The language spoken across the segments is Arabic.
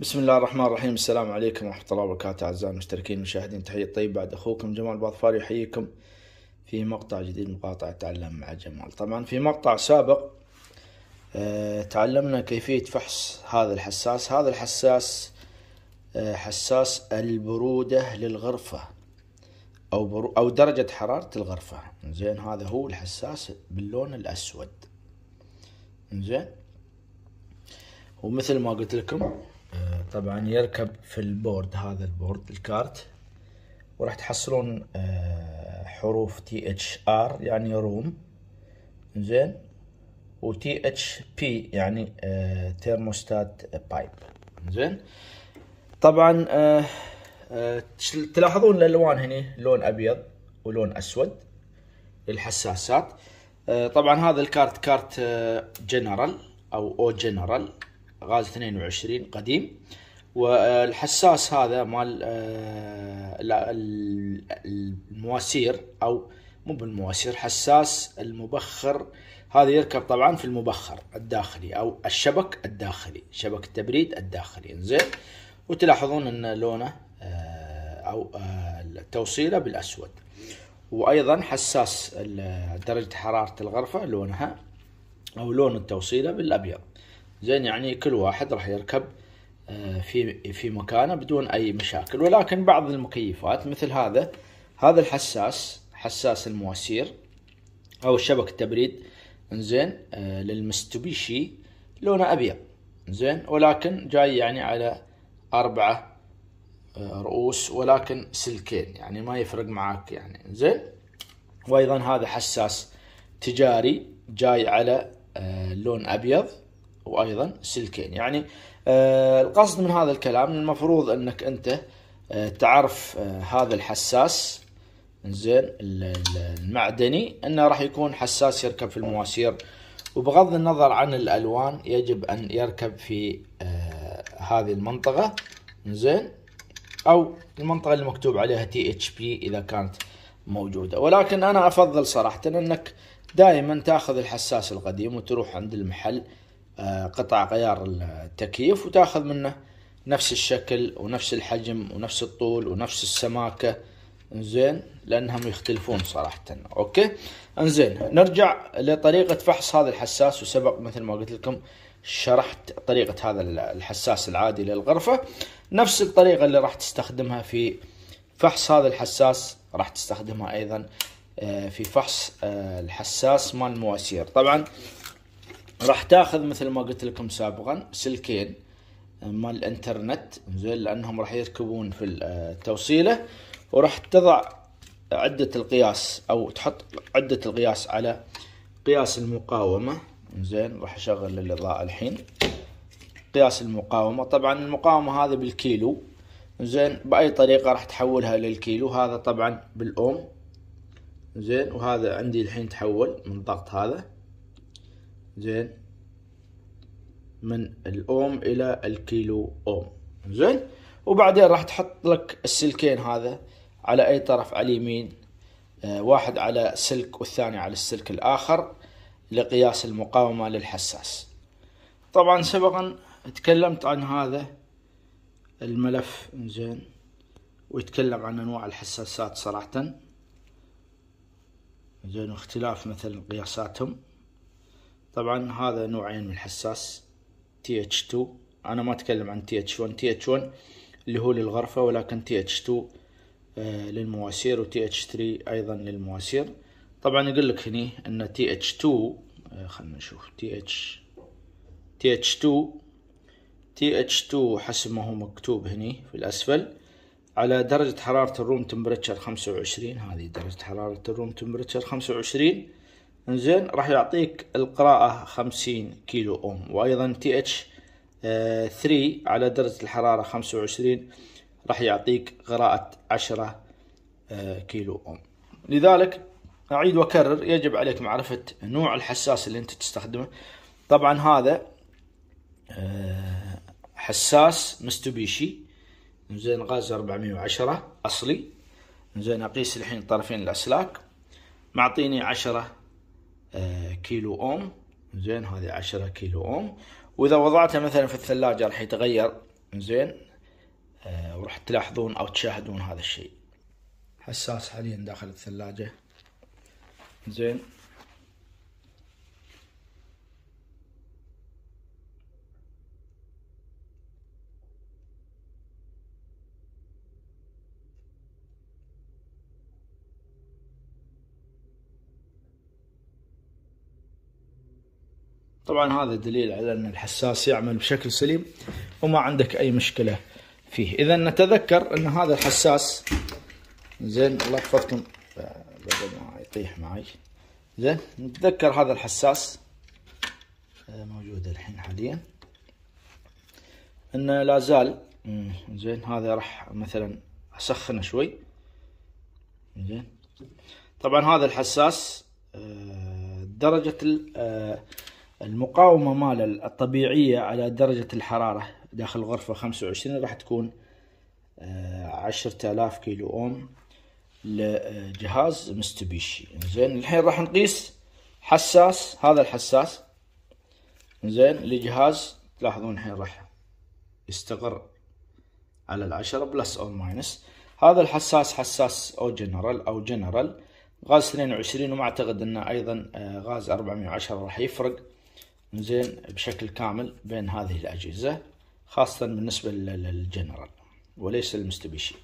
بسم الله الرحمن الرحيم السلام عليكم ورحمة الله وبركاته أعزائي المشتركين المشاهدين تحية طيبة بعد أخوكم جمال باظفار يحييكم في مقطع جديد مقاطع تعلم مع جمال طبعا في مقطع سابق آه، تعلمنا كيفية فحص هذا الحساس هذا الحساس آه، حساس البرودة للغرفة أو, برو أو درجة حرارة الغرفة زين هذا هو الحساس باللون الأسود زين ومثل ما قلت لكم آه، طبعا يركب في البورد هذا البورد الكارت وراح تحصلون آه، حروف تي اتش ار يعني روم زين تي اتش بي يعني ثيرموستات آه، بايب زين طبعا تلاحظون الالوان هنا لون ابيض ولون اسود للحساسات طبعا هذا الكارت كارت جنرال او او جنرال غاز 22 قديم والحساس هذا مال آه، المواسير او مو بالمواسير حساس المبخر هذا يركب طبعا في المبخر الداخلي او الشبك الداخلي شبك التبريد الداخلي انزين وتلاحظون ان لونه آه، او التوصيله آه، بالاسود وايضا حساس درجه حراره الغرفه لونها او لون التوصيله بالابيض زين يعني كل واحد راح يركب آه، في في مكانه بدون اي مشاكل ولكن بعض المكيفات مثل هذا هذا الحساس حساس المواسير او شبكة التبريد انزين آه، للمستوبيشي لونه ابيض زين ولكن جاي يعني على أربعة آه، رؤوس ولكن سلكين يعني ما يفرق معاك يعني زين وايضا هذا حساس تجاري جاي على لون ابيض وايضا سلكين يعني آه، القصد من هذا الكلام المفروض انك انت آه، تعرف آه، هذا الحساس زين المعدني انه راح يكون حساس يركب في المواسير وبغض النظر عن الالوان يجب ان يركب في هذه المنطقه زين او المنطقه اللي مكتوب عليها تي اتش بي اذا كانت موجوده ولكن انا افضل صراحه انك دائما تاخذ الحساس القديم وتروح عند المحل آه، قطع غيار التكييف وتاخذ منه نفس الشكل ونفس الحجم ونفس الطول ونفس السماكة انزين لانهم يختلفون صراحة اوكي انزين نرجع لطريقة فحص هذا الحساس وسبق مثل ما قلت لكم شرحت طريقة هذا الحساس العادي للغرفة نفس الطريقة اللي راح تستخدمها في فحص هذا الحساس راح تستخدمها ايضا آه، في فحص آه، الحساس مال المواسير طبعا راح تاخذ مثل ما قلت لكم سابقا سلكين آه، مال الانترنت زين لانهم راح يركبون في التوصيله آه، وراح تضع عدة القياس او تحط عدة القياس على قياس المقاومة زين راح اشغل الاضاءة الحين قياس المقاومة طبعا المقاومة هذه بالكيلو زين باي طريقة راح تحولها للكيلو هذا طبعا بالاوم زين وهذا عندي الحين تحول من ضغط هذا زين من الاوم الى الكيلو اوم زين وبعدين راح تحط لك السلكين هذا على اي طرف على اليمين آه، واحد على سلك والثاني على السلك الاخر لقياس المقاومة للحساس طبعا سبقا تكلمت عن هذا الملف زين ويتكلم عن انواع الحساسات صراحة زين واختلاف مثلا قياساتهم طبعا هذا نوعين من الحساس تي اتش 2 انا ما اتكلم عن تي اتش 1 تي اتش 1 اللي هو للغرفة ولكن تي اتش 2 آه، للمواسير وتي اتش 3 ايضا للمواسير طبعا يقول لك هني ان تي اتش 2 آه، خلنا نشوف تي اتش تي اتش 2 تي اتش 2 حسب ما هو مكتوب هني في الاسفل على درجة حرارة الروم تمبرتشر خمسة وعشرين هذه درجة حرارة الروم تمبرتشر خمسة وعشرين انزين راح يعطيك القراءة 50 كيلو اوم وايضا تي اتش 3 آه، على درجة الحرارة 25 راح يعطيك قراءة 10 آه، كيلو اوم لذلك اعيد واكرر يجب عليك معرفة نوع الحساس اللي انت تستخدمه طبعا هذا آه، حساس مستوبيشي زين غاز 410 اصلي زين اقيس الحين طرفين الاسلاك معطيني 10 كيلو اوم زين هذه 10 كيلو اوم واذا وضعتها مثلا في الثلاجة راح يتغير زين آه، وراح تلاحظون او تشاهدون هذا الشيء حساس حاليا داخل الثلاجة زين طبعا هذا دليل على أن الحساس يعمل بشكل سليم وما عندك أي مشكلة فيه إذا نتذكر أن هذا الحساس زين الله يحفظكم بدل ما يطيح معي زين نتذكر هذا الحساس آه، موجود الحين حاليا انه لا زال زين هذا راح مثلا اسخنه شوي زين طبعا هذا الحساس آه، درجة آه، المقاومة ماله الطبيعية على درجة الحرارة داخل غرفة خمسة وعشرين راح تكون آه، عشرة آلاف كيلو أوم لجهاز مستبيشي زين الحين راح نقيس حساس هذا الحساس زين لجهاز تلاحظون الحين راح يستقر على العشرة بلس أو ماينس هذا الحساس حساس أو جنرال أو جنرال غاز 22 وما أعتقد أنه أيضا آه، غاز 410 راح يفرق زين بشكل كامل بين هذه الأجهزة خاصة بالنسبة للجنرال وليس المستبيشي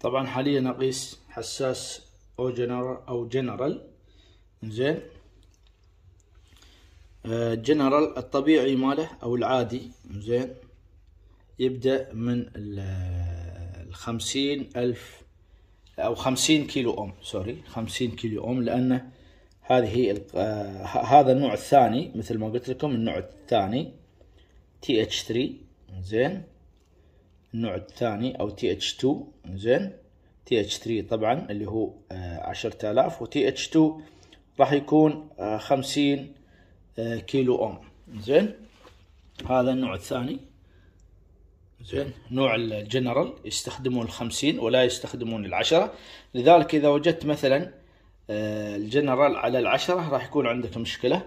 طبعا حاليا نقيس حساس أو جنرال أو جنرال زين آه، جنرال الطبيعي ماله أو العادي زين يبدأ من الخمسين ألف أو خمسين كيلو أوم سوري خمسين كيلو أوم لأنه هذه آه، هذا النوع الثاني مثل ما قلت لكم النوع الثاني تي اتش 3 زين النوع الثاني او تي اتش 2 زين تي اتش 3 طبعا اللي هو 10000 آه، و تي اتش 2 راح يكون 50 آه، كيلو اوم زين هذا النوع الثاني زين نوع الجنرال يستخدمون ال 50 ولا يستخدمون ال 10 لذلك إذا وجدت مثلا آه، الجنرال على العشرة راح يكون عندك مشكلة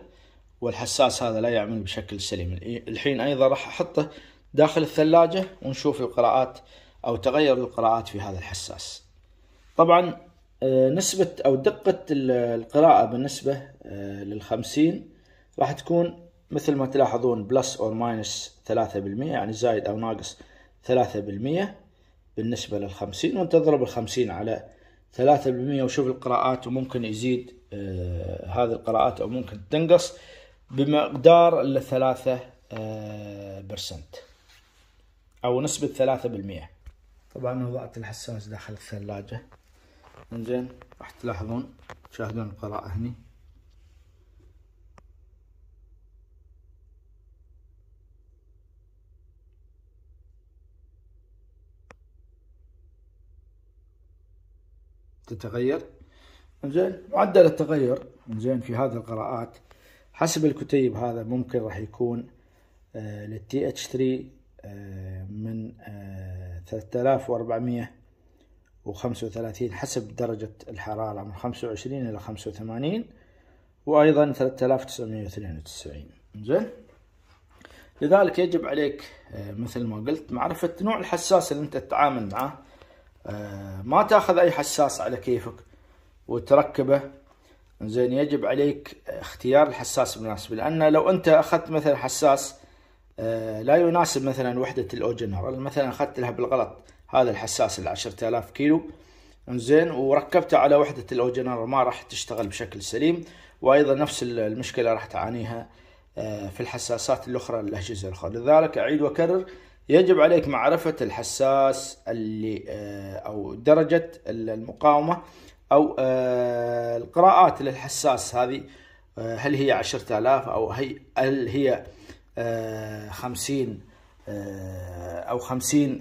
والحساس هذا لا يعمل بشكل سليم الحين أيضا راح أحطه داخل الثلاجة ونشوف القراءات أو تغير القراءات في هذا الحساس طبعا آه، نسبة أو دقة القراءة بالنسبة آه، للخمسين راح تكون مثل ما تلاحظون بلس أو ماينس ثلاثة بالمية يعني زايد أو ناقص ثلاثة بالمية بالنسبة للخمسين وانت تضرب الخمسين على ثلاثة بالمية وشوف القراءات وممكن يزيد آه هذه القراءات أو ممكن تنقص بمقدار الثلاثة آه برسنت أو نسبة ثلاثة بالمية طبعا وضعت الحساس داخل الثلاجة انزين راح تلاحظون تشاهدون القراءة هني تتغير زين معدل التغير زين في هذه القراءات حسب الكتيب هذا ممكن راح يكون للتي اتش 3 من 3435 آه، حسب درجة الحرارة من 25 إلى 85 وأيضا 3992 زين لذلك يجب عليك آه، مثل ما قلت معرفة نوع الحساس اللي أنت تتعامل معه آه، ما تاخذ اي حساس على كيفك وتركبه زين يجب عليك اختيار الحساس المناسب لان لو انت اخذت مثلا حساس آه، لا يناسب مثلا وحدة الاوجنر مثلا اخذت لها بالغلط هذا الحساس ال 10000 كيلو انزين وركبته على وحدة الاوجنر ما راح تشتغل بشكل سليم وايضا نفس المشكلة راح تعانيها آه، في الحساسات الأخرى الأجهزة الأخرى لذلك أعيد وأكرر يجب عليك معرفة الحساس اللي آه، أو درجة المقاومة أو آه، القراءات للحساس هذه هل هي عشرة آلاف أو هي هل هي خمسين أو خمسين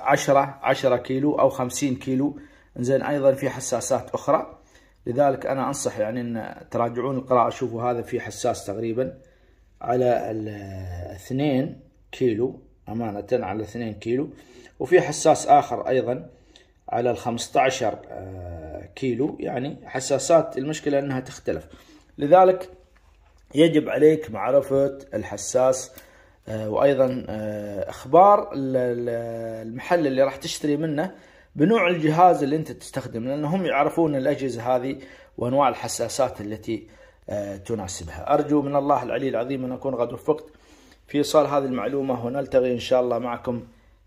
عشرة عشرة كيلو أو خمسين كيلو زين أيضا في حساسات أخرى لذلك أنا أنصح يعني أن تراجعون القراءة شوفوا هذا في حساس تقريبا على اثنين كيلو أمانة على اثنين كيلو وفي حساس آخر أيضا على الخمسة عشر آه، كيلو يعني حساسات المشكلة أنها تختلف لذلك يجب عليك معرفة الحساس آه، وأيضا آه، إخبار المحل اللي راح تشتري منه بنوع الجهاز اللي أنت تستخدمه لأنهم يعرفون الأجهزة هذه وأنواع الحساسات التي تناسبها أرجو من الله العلي العظيم أن أكون قد وفقت في إيصال هذه المعلومة ونلتقي إن شاء الله معكم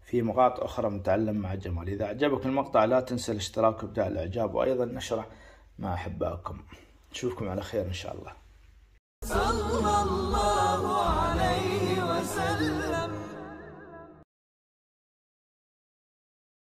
في مقاطع أخرى متعلم مع الجمال إذا أعجبك المقطع لا تنسى الاشتراك وبداء الإعجاب وأيضا نشره مع أحبائكم نشوفكم على خير إن شاء الله صلى الله عليه وسلم